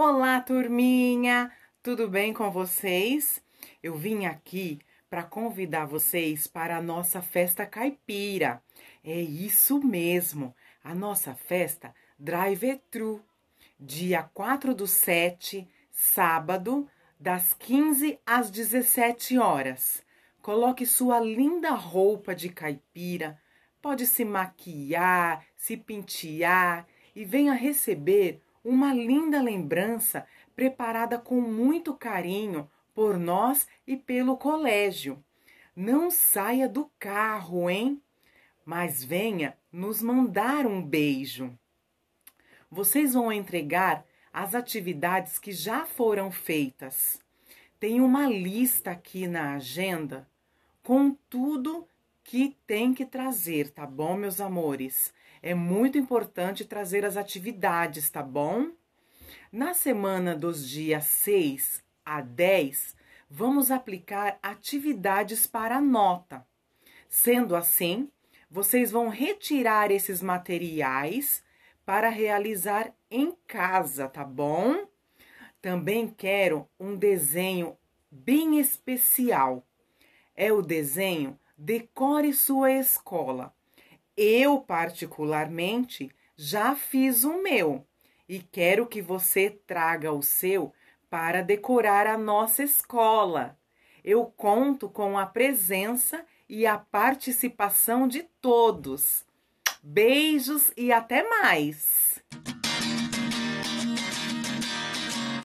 Olá, turminha! Tudo bem com vocês? Eu vim aqui para convidar vocês para a nossa festa caipira. É isso mesmo, a nossa festa drive True, dia 4 do 7, sábado, das 15 às 17 horas. Coloque sua linda roupa de caipira, pode se maquiar, se pentear e venha receber uma linda lembrança preparada com muito carinho por nós e pelo colégio. Não saia do carro, hein? Mas venha nos mandar um beijo. Vocês vão entregar as atividades que já foram feitas. Tem uma lista aqui na agenda com tudo que tem que trazer, tá bom, meus amores? É muito importante trazer as atividades, tá bom? Na semana dos dias 6 a 10, vamos aplicar atividades para nota. Sendo assim, vocês vão retirar esses materiais para realizar em casa, tá bom? Também quero um desenho bem especial. É o desenho decore sua escola. Eu, particularmente, já fiz o meu e quero que você traga o seu para decorar a nossa escola. Eu conto com a presença e a participação de todos. Beijos e até mais!